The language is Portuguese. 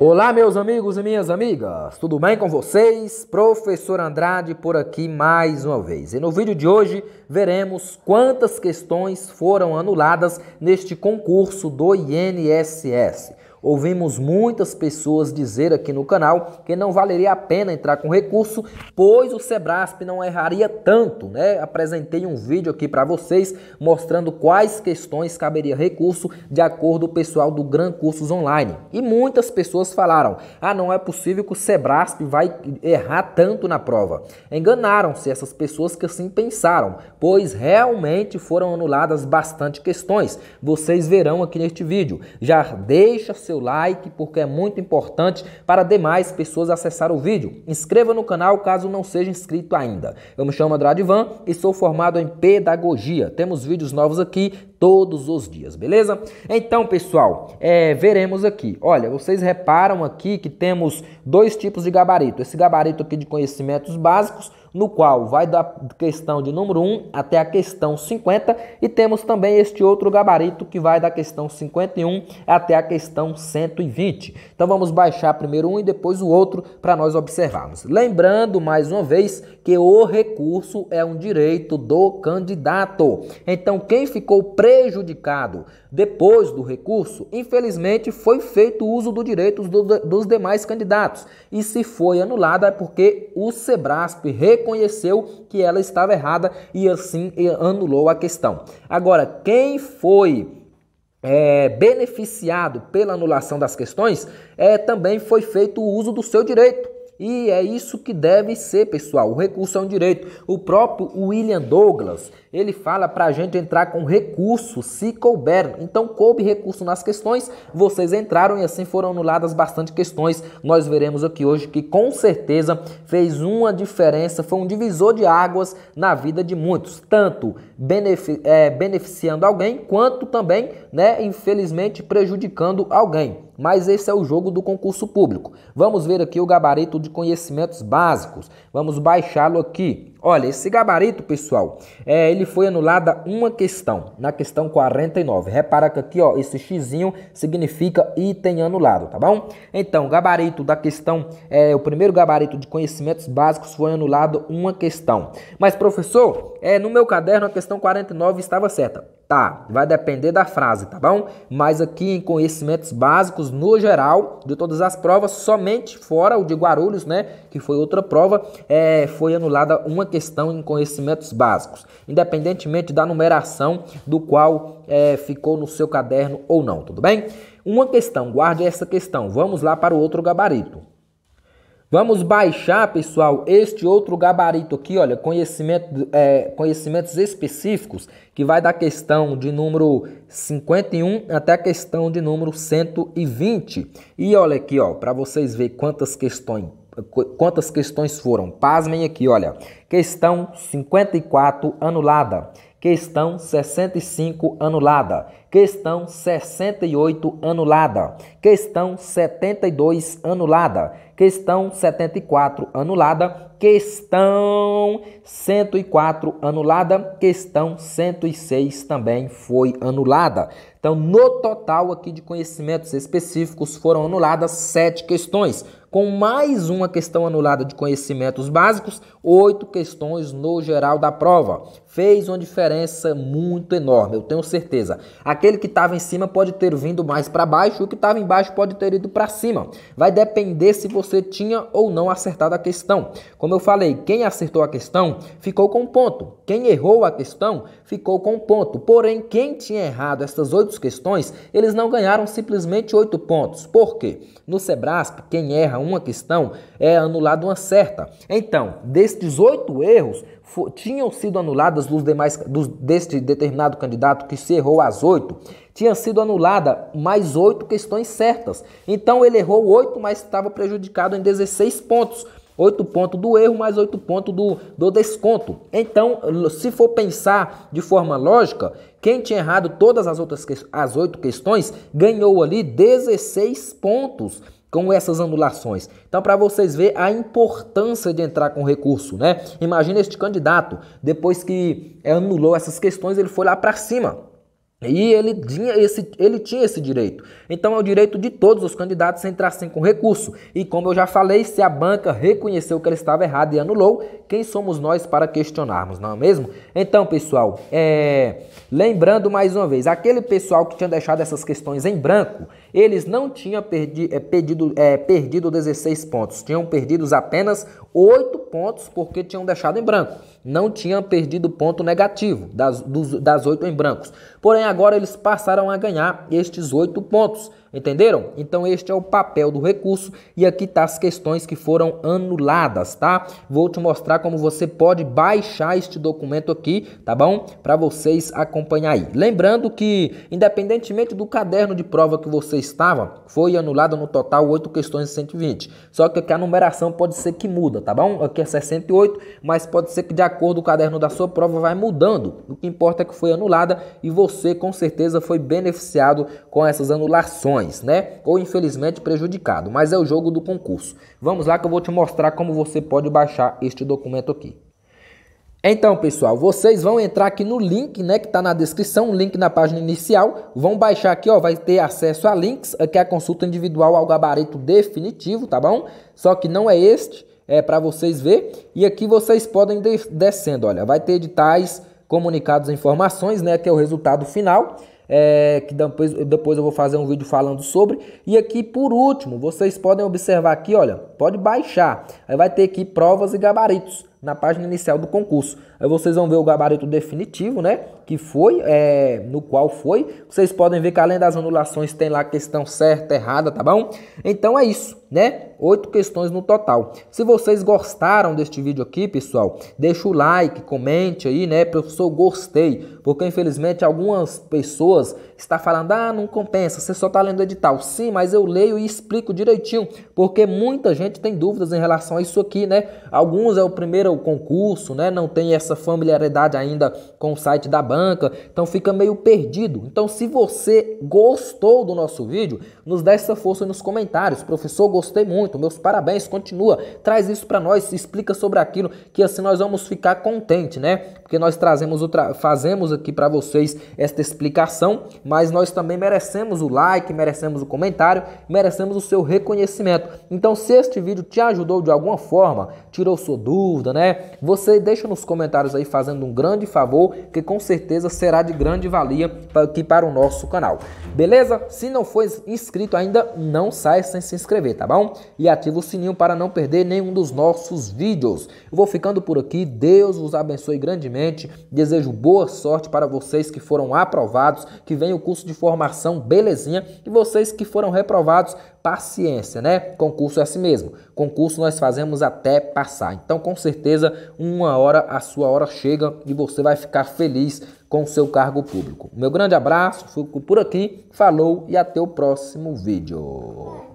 Olá, meus amigos e minhas amigas, tudo bem com vocês? Professor Andrade por aqui mais uma vez. E no vídeo de hoje veremos quantas questões foram anuladas neste concurso do INSS. Ouvimos muitas pessoas dizer aqui no canal que não valeria a pena entrar com recurso, pois o Sebrasp não erraria tanto, né? Apresentei um vídeo aqui para vocês mostrando quais questões caberia recurso de acordo com o pessoal do Gran Cursos Online. E muitas pessoas falaram: "Ah, não é possível que o Sebrasp vai errar tanto na prova". Enganaram-se essas pessoas que assim pensaram, pois realmente foram anuladas bastante questões. Vocês verão aqui neste vídeo. Já deixa seu like, porque é muito importante para demais pessoas acessar o vídeo. Inscreva no canal caso não seja inscrito ainda. Eu me chamo Andrade Van e sou formado em Pedagogia. Temos vídeos novos aqui todos os dias, beleza? Então, pessoal, é, veremos aqui. Olha, vocês reparam aqui que temos dois tipos de gabarito. Esse gabarito aqui de conhecimentos básicos, no qual vai da questão de número 1 até a questão 50, e temos também este outro gabarito que vai da questão 51 até a questão 120. Então vamos baixar primeiro um e depois o outro para nós observarmos. Lembrando mais uma vez que o recurso é um direito do candidato. Então quem ficou preso prejudicado. Depois do recurso, infelizmente, foi feito uso do direito do, dos demais candidatos. E se foi anulada é porque o Sebrasp reconheceu que ela estava errada e assim anulou a questão. Agora, quem foi é, beneficiado pela anulação das questões, é, também foi feito o uso do seu direito. E é isso que deve ser, pessoal. O recurso é um direito. O próprio William Douglas, ele fala para a gente entrar com recurso, se couber. Então, coube recurso nas questões, vocês entraram e assim foram anuladas bastante questões. Nós veremos aqui hoje que, com certeza, fez uma diferença, foi um divisor de águas na vida de muitos. Tanto eh, beneficiando alguém, quanto também, né, infelizmente, prejudicando alguém mas esse é o jogo do concurso público. Vamos ver aqui o gabarito de conhecimentos básicos. Vamos baixá-lo aqui. Olha, esse gabarito, pessoal, é, ele foi anulada uma questão, na questão 49. Repara que aqui, ó, esse xizinho significa item anulado, tá bom? Então, gabarito da questão, é, o primeiro gabarito de conhecimentos básicos foi anulado uma questão. Mas, professor, é, no meu caderno a questão 49 estava certa. Tá, vai depender da frase, tá bom? Mas aqui em conhecimentos básicos, no geral, de todas as provas, somente fora o de Guarulhos, né, que foi outra prova, é, foi anulada uma questão questão em conhecimentos básicos, independentemente da numeração do qual é, ficou no seu caderno ou não, tudo bem? Uma questão, guarde essa questão. Vamos lá para o outro gabarito. Vamos baixar, pessoal, este outro gabarito aqui, olha, conhecimento, é, conhecimentos específicos, que vai da questão de número 51 até a questão de número 120. E olha aqui, ó, para vocês verem quantas questões quantas questões foram. Pasmem aqui, olha. Questão 54 anulada. Questão 65 anulada. Questão 68 anulada. Questão 72 anulada. Questão 74 anulada. Questão 104 anulada. Questão 106 também foi anulada. Então, no total aqui de conhecimentos específicos foram anuladas sete questões com mais uma questão anulada de conhecimentos básicos, oito questões no geral da prova. Fez uma diferença muito enorme, eu tenho certeza. Aquele que estava em cima pode ter vindo mais para baixo, o que estava embaixo pode ter ido para cima. Vai depender se você tinha ou não acertado a questão. Como eu falei, quem acertou a questão ficou com ponto. Quem errou a questão ficou com ponto. Porém, quem tinha errado essas oito questões, eles não ganharam simplesmente oito pontos. Por quê? No Sebrasp, quem erra uma questão, é anulada uma certa. Então, destes oito erros, tinham sido anuladas dos demais, dos, deste determinado candidato que se errou as oito, tinha sido anulada mais oito questões certas. Então, ele errou oito, mas estava prejudicado em 16 pontos. 8 pontos do erro mais 8 pontos do, do desconto. Então, se for pensar de forma lógica, quem tinha errado todas as outras as 8 questões ganhou ali 16 pontos com essas anulações. Então, para vocês ver a importância de entrar com recurso, né? Imagina este candidato, depois que anulou essas questões, ele foi lá para cima. E ele tinha, esse, ele tinha esse direito. Então é o direito de todos os candidatos entrar sem com recurso. E como eu já falei, se a banca reconheceu que ela estava errada e anulou, quem somos nós para questionarmos, não é mesmo? Então, pessoal, é... lembrando mais uma vez, aquele pessoal que tinha deixado essas questões em branco, eles não tinham perdi, é, pedido, é, perdido 16 pontos, tinham perdido apenas 8 pontos porque tinham deixado em branco não tinham perdido ponto negativo das, dos, das oito em brancos. Porém, agora eles passaram a ganhar estes oito pontos. Entenderam? Então este é o papel do recurso e aqui tá as questões que foram anuladas, tá? Vou te mostrar como você pode baixar este documento aqui, tá bom? Para vocês acompanhar aí. Lembrando que independentemente do caderno de prova que você estava, foi anulada no total 8 questões de 120. Só que aqui a numeração pode ser que muda, tá bom? Aqui é 68, mas pode ser que de acordo com o caderno da sua prova vai mudando. O que importa é que foi anulada e você com certeza foi beneficiado com essas anulações né? Ou infelizmente prejudicado, mas é o jogo do concurso. Vamos lá que eu vou te mostrar como você pode baixar este documento aqui. Então, pessoal, vocês vão entrar aqui no link, né, que está na descrição, o link na página inicial, vão baixar aqui, ó, vai ter acesso a links, aqui é a consulta individual ao gabarito definitivo, tá bom? Só que não é este, é para vocês ver. E aqui vocês podem descendo, olha, vai ter editais, comunicados, informações, né, que é o resultado final é, que depois, depois eu vou fazer um vídeo falando sobre. E aqui por último, vocês podem observar aqui, olha, pode baixar. Aí vai ter aqui provas e gabaritos na página inicial do concurso. Aí vocês vão ver o gabarito definitivo, né? Que foi, é, no qual foi. Vocês podem ver que além das anulações tem lá questão certa, errada, tá bom? Então é isso, né? Oito questões no total. Se vocês gostaram deste vídeo aqui, pessoal, deixa o like, comente aí, né? Professor, gostei. Porque infelizmente algumas pessoas está falando, ah, não compensa, você só está lendo edital. Sim, mas eu leio e explico direitinho, porque muita gente tem dúvidas em relação a isso aqui, né? Alguns é o primeiro concurso, né? Não tem essa familiaridade ainda com o site da banca, então fica meio perdido. Então, se você gostou do nosso vídeo, nos dá essa força nos comentários. Professor, gostei muito, meus parabéns, continua, traz isso para nós, explica sobre aquilo, que assim nós vamos ficar contente, né? Porque nós trazemos outra, fazemos aqui para vocês esta explicação, mas nós também merecemos o like, merecemos o comentário, merecemos o seu reconhecimento. Então, se este vídeo te ajudou de alguma forma, tirou sua dúvida, né? Você deixa nos comentários aí fazendo um grande favor, que com certeza será de grande valia aqui para o nosso canal. Beleza? Se não for inscrito ainda, não saia sem se inscrever, tá bom? E ativa o sininho para não perder nenhum dos nossos vídeos. Eu vou ficando por aqui. Deus vos abençoe grandemente. Desejo boa sorte para vocês que foram aprovados, que venham o curso de formação, belezinha. E vocês que foram reprovados, paciência, né? Concurso é assim mesmo. Concurso nós fazemos até passar. Então, com certeza, uma hora a sua hora chega e você vai ficar feliz com o seu cargo público. Meu grande abraço, fico por aqui, falou e até o próximo vídeo.